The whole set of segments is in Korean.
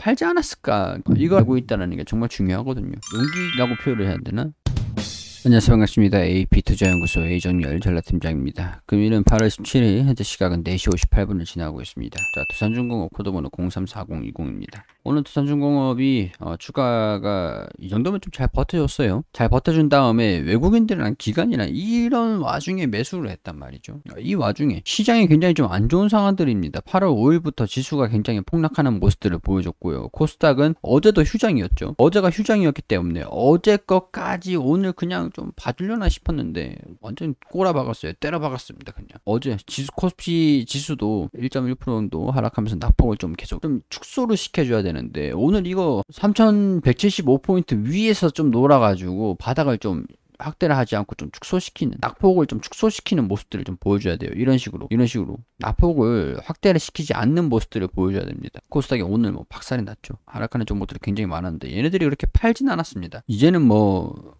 팔지 않았을까 이걸 알고 있다는 게 정말 중요하거든요 용기라고 표현을 해야 되나? 안녕하세요 반갑습니다. AP투자연구소 에이전열 전라팀장입니다. 금일은 8월 17일 현재 시각은 4시 58분을 지나고 있습니다. 자 두산중공업 코드번호 034020입니다. 오늘 두산중공업이 어, 주가가 이 정도면 좀 잘 버텨줬어요. 잘 버텨준 다음에 외국인들이랑 기관이나 이런 와중에 매수를 했단 말이죠. 어, 이 와중에 시장이 굉장히 좀 안 좋은 상황들입니다. 8월 5일부터 지수가 굉장히 폭락하는 모습들을 보여줬고요. 코스닥은 어제도 휴장이었죠. 어제가 휴장이었기 때문에 어제 것까지 오늘 그냥 좀 봐주려나 싶었는데 완전 꼬라박았어요. 때려박았습니다. 그냥 어제 지수 코스피 지수도 1.1% 정도 하락하면서 낙폭을 좀 계속 좀 축소를 시켜줘야 돼. 되는데 오늘 이거 3175포인트 위에서 좀 놀아가지고 바닥을 좀 확대를 하지 않고 좀 축소시키는 낙폭을 좀 축소시키는 모습들을 좀 보여줘야 돼요 이런 식으로 이런 식으로 낙폭을 확대를 시키지 않는 모습들을 보여줘야 됩니다 코스닥이 오늘 뭐 박살이 났죠 하락하는 종목들이 굉장히 많았는데 얘네들이 그렇게 팔진 않았습니다 이제는 뭐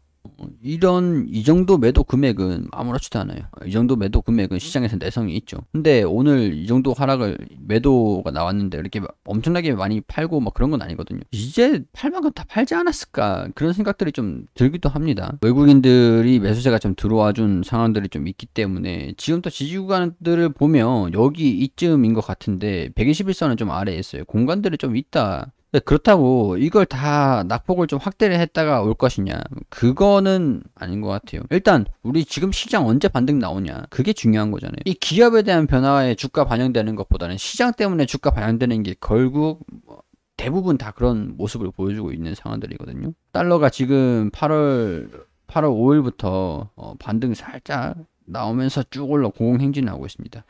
이런 이 정도 매도 금액은 아무렇지도 않아요. 이 정도 매도 금액은 음. 시장에서 내성이 있죠. 근데 오늘 이 정도 하락을 매도가 나왔는데 이렇게 엄청나게 많이 팔고 막 그런 건 아니거든요. 이제 팔 만큼 다 팔지 않았을까 그런 생각들이 좀 들기도 합니다. 외국인들이 매수세가 좀 들어와 준 상황들이 좀 있기 때문에 지금 또 지지구간들을 보면 여기 이쯤인 것 같은데 121선은 좀 아래에 있어요. 공간들이 좀 있다. 네, 그렇다고 이걸 다 낙폭을 좀 확대를 했다가 올 것이냐 그거는 아닌 것 같아요 일단 우리 지금 시장 언제 반등 나오냐 그게 중요한 거잖아요 이 기업에 대한 변화에 주가 반영되는 것보다는 시장 때문에 주가 반영되는 게 결국 뭐 대부분 다 그런 모습을 보여주고 있는 상황들이거든요 달러가 지금 8월 8월 5일부터 어, 반등 살짝 나오면서 쭉 올라 공공행진하고 있습니다.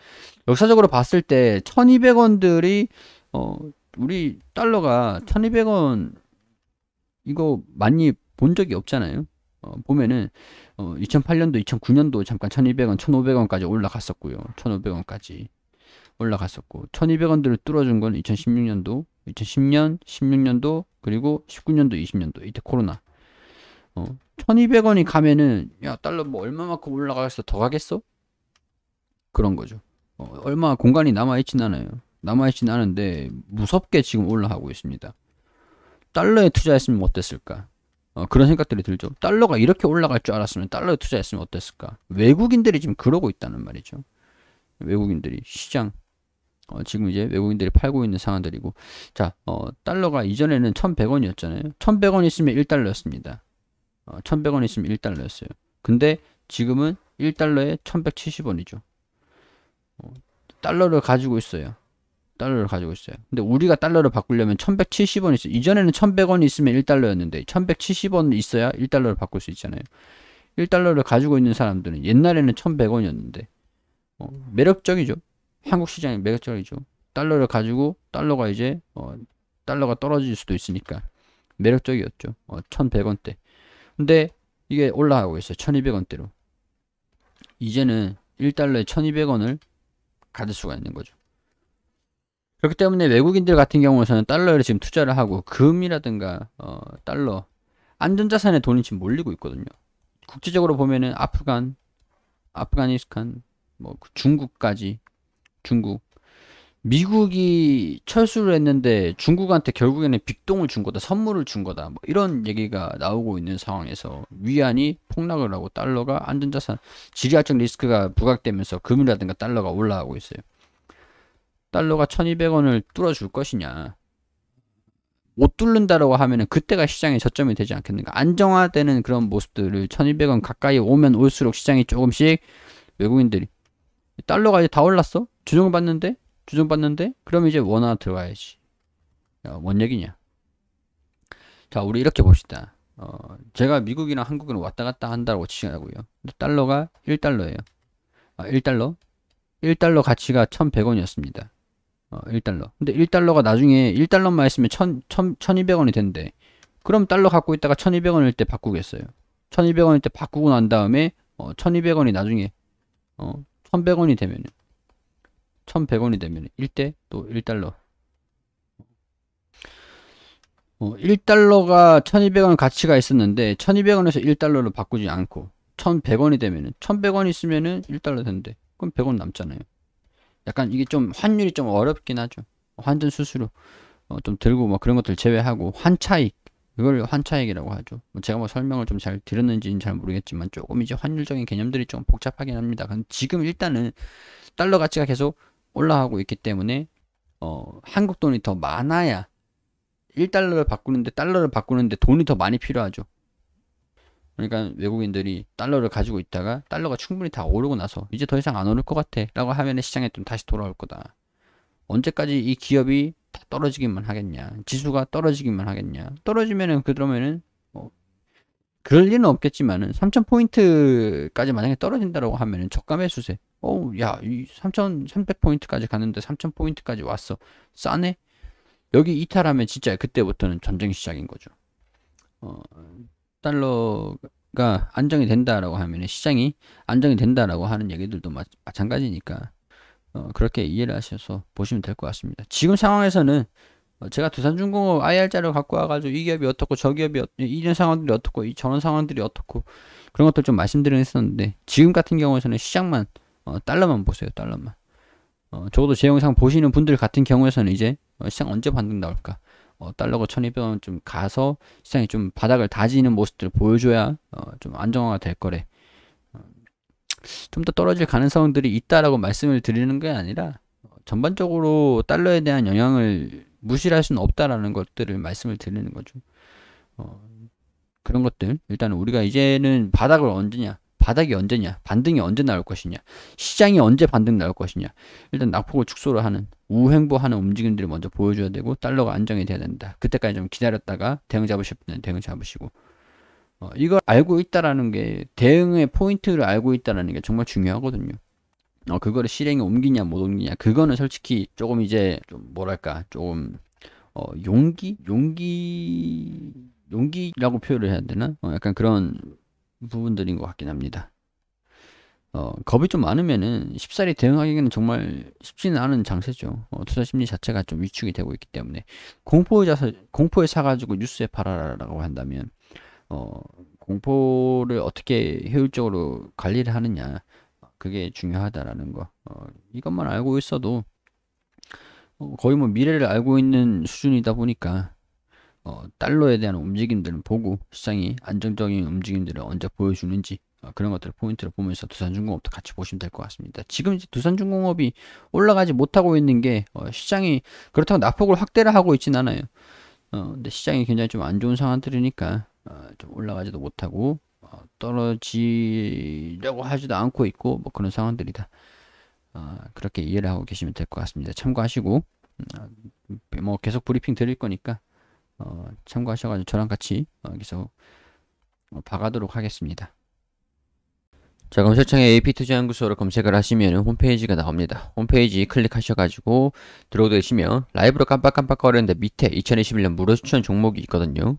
역사적으로 봤을 때 1200원들이 어, 우리 달러가 1200원 이거 많이 본 적이 없잖아요. 어, 보면은 어, 2008년도, 2009년도 잠깐 1200원, 1500원까지 올라갔었고요. 1500원까지 올라갔었고 1200원들을 뚫어준 건 2016년도, 2010년, 16년도, 그리고 19년도, 20년도 이때 코로나 어, 1200원이 가면은 야 달러 뭐 얼마만큼 올라가겠어 더 가겠어? 그런 거죠. 어, 얼마 공간이 남아있진 않아요. 남아있진 않은데 무섭게 지금 올라가고 있습니다. 달러에 투자했으면 어땠을까? 어, 그런 생각들이 들죠. 달러가 이렇게 올라갈 줄 알았으면 달러에 투자했으면 어땠을까? 외국인들이 지금 그러고 있다는 말이죠. 외국인들이 시장 어, 지금 이제 외국인들이 팔고 있는 상황들이고 자 어, 달러가 이전에는 1100원이었잖아요. 1100원 있으면 1달러였습니다. 어, 1100원 있으면 1달러였어요. 근데 지금은 1달러에 1170원이죠. 어, 달러를 가지고 있어요. 달러를 가지고 있어요. 근데 우리가 달러를 바꾸려면 1170원이 있어요. 이전에는 1100원이 있으면 1달러였는데 1170원 있어야 1달러를 바꿀 수 있잖아요. 1달러를 가지고 있는 사람들은 옛날에는 1100원이었는데 어, 매력적이죠. 한국 시장이 매력적이죠. 달러를 가지고 달러가 이제 어, 달러가 떨어질 수도 있으니까 매력적이었죠. 어, 1100원대. 근데 이게 올라가고 있어요. 1200원대로. 이제는 1달러에 1200원을 가질 수가 있는 거죠. 그렇기 때문에 외국인들 같은 경우에는 달러를 지금 투자를 하고 금이라든가 어, 달러 안전자산에 돈이 지금 몰리고 있거든요. 국제적으로 보면은 아프간, 아프가니스탄, 뭐 그 중국까지 중국 미국이 철수를 했는데 중국한테 결국에는 빅동을 준 거다, 선물을 준 거다, 뭐 이런 얘기가 나오고 있는 상황에서 위안이 폭락을 하고 달러가 안전자산, 지리학적 리스크가 부각되면서 금이라든가 달러가 올라가고 있어요. 달러가 1200원을 뚫어줄 것이냐 못 뚫는다라고 하면은 그때가 시장의 저점이 되지 않겠는가 안정화되는 그런 모습들을 1200원 가까이 오면 올수록 시장이 조금씩 외국인들이 달러가 이제 다 올랐어 주종을받는데주종받는데 그럼 이제 원화 들어가야지 야, 어, 뭔 얘기냐 자 우리 이렇게 봅시다 어, 제가 미국이랑 한국이랑 왔다 갔다 한다고 치자고요 달러가 1달러예요 아, 1달러 1달러 가치가 1100원이었습니다 어, 1달러. 근데 1달러가 나중에 1달러만 있으면 1,000, 1,200원이 된대. 그럼 달러 갖고 있다가 1,200원일 때 바꾸겠어요. 1,200원일 때 바꾸고 난 다음에 어, 1,200원이 나중에 어, 1,100원이 되면 1,100원이 되면 1대 또 1달러. 어, 1달러가 1,200원 가치가 있었는데 1,200원에서 1달러로 바꾸지 않고 1,100원이 되면은 1,100원 있으면은 1달러 된대. 그럼 100원 남잖아요. 약간 이게 좀 환율이 좀 어렵긴 하죠. 환전 수수료 어, 좀 들고 뭐 그런 것들 제외하고 환차익 이걸 환차익이라고 하죠. 뭐 제가 뭐 설명을 좀 잘 들었는지는 잘 모르겠지만 조금 이제 환율적인 개념들이 좀 복잡하긴 합니다. 지금 일단은 달러 가치가 계속 올라가고 있기 때문에 어, 한국 돈이 더 많아야 1달러를 바꾸는데 달러를 바꾸는데 돈이 더 많이 필요하죠. 그러니까 외국인들이 달러를 가지고 있다가 달러가 충분히 다 오르고 나서 이제 더 이상 안 오를 것 같아 라고 하면 시장에 좀 다시 돌아올 거다. 언제까지 이 기업이 다 떨어지기만 하겠냐. 지수가 떨어지기만 하겠냐. 떨어지면은 그러면은 뭐 그럴 리는 없겠지만은 3000포인트까지 만약에 떨어진다라고 하면은 적감의 수세 어, 우 야, 이 3300포인트까지 갔는데 3000포인트까지 왔어. 싸네. 여기 이탈하면 진짜 그때부터는 전쟁 시작인 거죠. 어, 달러가 안정이 된다라고 하면 시장이 안정이 된다라고 하는 얘기들도 마, 마찬가지니까 어, 그렇게 이해를 하셔서 보시면 될 것 같습니다. 지금 상황에서는 어, 제가 두산중공업 IR자를 갖고 와가지고 이 기업이 어떻고 저 기업이 어, 이런 상황들이 어떻고 이 저런 상황들이 어떻고 그런 것들 좀 말씀드리긴 했었는데 지금 같은 경우에는 서 시장만 어, 달러만 보세요 달러만 어, 적어도 제 영상 보시는 분들 같은 경우에서는 이제 어, 시장 언제 반등 나올까 어, 달러가 1200원 좀 가서 시장이 좀 바닥을 다지는 모습들을 보여줘야 어, 좀 안정화가 될 거래. 어, 좀더 떨어질 가능성들이 있다라고 말씀을 드리는 게 아니라 어, 전반적으로 달러에 대한 영향을 무시할 수는 없다라는 것들을 말씀을 드리는 거죠. 어, 그런 것들 일단은 우리가 이제는 바닥을 언제냐 바닥이 언제냐, 반등이 언제 나올 것이냐, 시장이 언제 반등 나올 것이냐. 일단 낙폭을 축소를 하는 우행보하는 움직임들을 먼저 보여줘야 되고 달러가 안정이 돼야 된다. 그때까지 좀 기다렸다가 대응 잡으실 분은 대응 잡으시고 어, 이걸 알고 있다라는 게 대응의 포인트를 알고 있다라는 게 정말 중요하거든요. 어, 그거를 실행에 옮기냐 못 옮기냐 그거는 솔직히 조금 이제 좀 뭐랄까 조금 어, 용기 용기 용기라고 표현을 해야 되나? 어, 약간 그런 부분들인 것 같긴 합니다. 어, 겁이 좀 많으면은 쉽사리 대응하기에는 정말 쉽지는 않은 장세죠. 어, 투자 심리 자체가 좀 위축이 되고 있기 때문에 공포의 자세, 공포에 사가지고 뉴스에 팔아라라고 한다면 어, 공포를 어떻게 효율적으로 관리를 하느냐 그게 중요하다라는 거 어, 이것만 알고 있어도 어, 거의 뭐 미래를 알고 있는 수준이다 보니까 어, 달러에 대한 움직임들을 보고 시장이 안정적인 움직임들을 언제 보여주는지 어, 그런 것들을 포인트로 보면서 두산중공업도 같이 보시면 될 것 같습니다. 지금 이제 두산중공업이 올라가지 못하고 있는 게 어, 시장이 그렇다고 낙폭을 확대를 하고 있진 않아요. 어, 근데 시장이 굉장히 좀 안 좋은 상황들이니까 어, 좀 올라가지도 못하고 어, 떨어지려고 하지도 않고 있고 뭐 그런 상황들이다. 어, 그렇게 이해를 하고 계시면 될 것 같습니다. 참고하시고 어, 뭐 계속 브리핑 드릴 거니까 어, 참고하셔가지고 저랑 같이 어, 계속 어, 봐가도록 하겠습니다. 자 검색창에 AP투자연구소를 검색을 하시면 홈페이지가 나옵니다. 홈페이지 클릭하셔가지고 들어오시면 라이브로 깜빡깜빡 거리는데 밑에 2021년 무료 추천 종목이 있거든요.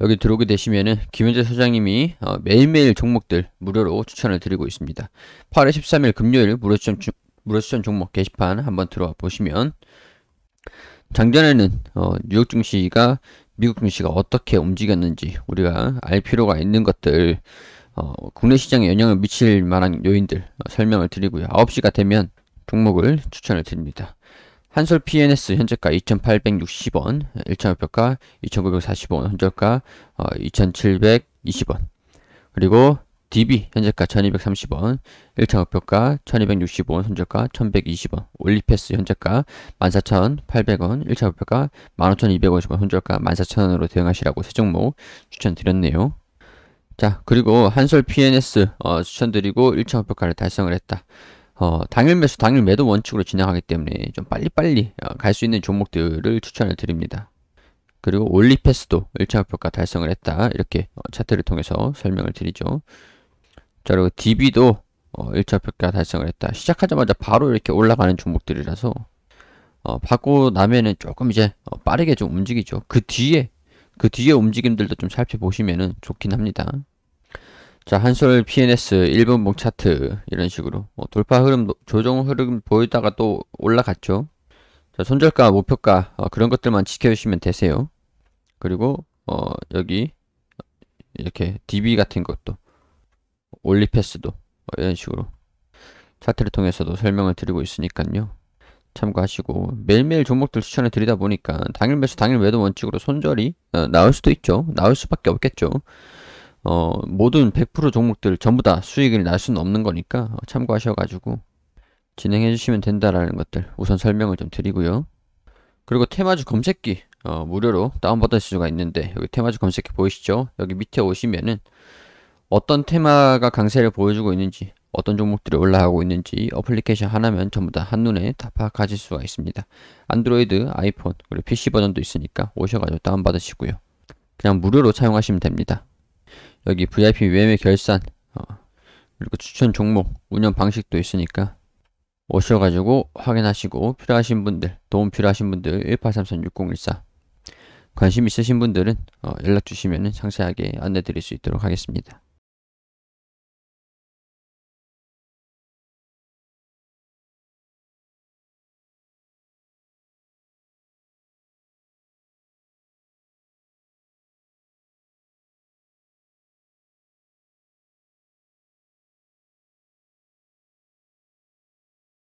여기 들어오게 되시면은 김현재 소장님이 어, 매일매일 종목들 무료로 추천을 드리고 있습니다. 8월 13일 금요일 무료 추천, 무료 추천 종목 게시판 한번 들어와 보시면 작년에는 어, 뉴욕 증시가 미국 증시가 어떻게 움직였는지 우리가 알 필요가 있는 것들 어, 국내 시장에 영향을 미칠 만한 요인들 어, 설명을 드리고요. 9시가 되면 종목을 추천을 드립니다. 한솔 PNS 현재가 2,860원, 1차 목표가 2,940원, 현재가 어, 2,720원. 그리고 DB 현재가 1230원, 1차 목표가 1265원, 손절가 1120원, 올리패스 현재가 14,800원, 1차 목표가 15,250원, 손절가 14,000원으로 대응하시라고 세 종목 추천드렸네요. 자, 그리고 한솔 PNS 어, 추천드리고 1차 목표가를 달성을 했다. 어, 당일 매수, 당일 매도 원칙으로 진행하기 때문에 좀 빨리빨리 어, 갈수 있는 종목들을 추천을 드립니다. 그리고 올리패스도 1차 목표가 달성을 했다. 이렇게 어, 차트를 통해서 설명을 드리죠. 자 그리고 DB도 어, 1차 평가 달성을 했다. 시작하자마자 바로 이렇게 올라가는 종목들이라서 어, 받고 나면은 조금 이제 어, 빠르게 좀 움직이죠. 그 뒤에 그 뒤에 움직임들도 좀 살펴보시면은 좋긴 합니다. 자 한솔 PNS 1분봉 차트 이런 식으로 어, 돌파 흐름 조정 흐름 보이다가 또 올라갔죠. 자 손절가 목표가 어, 그런 것들만 지켜주시면 되세요. 그리고 어, 여기 이렇게 DB 같은 것도 올리패스도 뭐 이런 식으로 차트를 통해서도 설명을 드리고 있으니까요. 참고하시고 매일매일 종목들 추천해 드리다 보니까 당일 매수 당일 매도 원칙으로 손절이 어, 나올 수도 있죠. 나올 수밖에 없겠죠. 어, 모든 100% 종목들 전부 다 수익을 날 수는 없는 거니까 어, 참고하셔가지고 진행해 주시면 된다라는 것들 우선 설명을 좀 드리고요. 그리고 테마주 검색기 어, 무료로 다운받을 수가 있는데 여기 테마주 검색기 보이시죠? 여기 밑에 오시면은 어떤 테마가 강세를 보여주고 있는지 어떤 종목들이 올라가고 있는지 어플리케이션 하나면 전부 다 한눈에 다 파악하실 수가 있습니다. 안드로이드, 아이폰, 그리고 PC 버전도 있으니까 오셔가지고 다운받으시고요. 그냥 무료로 사용하시면 됩니다. 여기 VIP 외매 결산, 어, 그리고 추천 종목, 운영 방식도 있으니까 오셔가지고 확인하시고 필요하신 분들, 도움 필요하신 분들 1833-6014 관심 있으신 분들은 어, 연락 주시면 상세하게 안내 드릴 수 있도록 하겠습니다.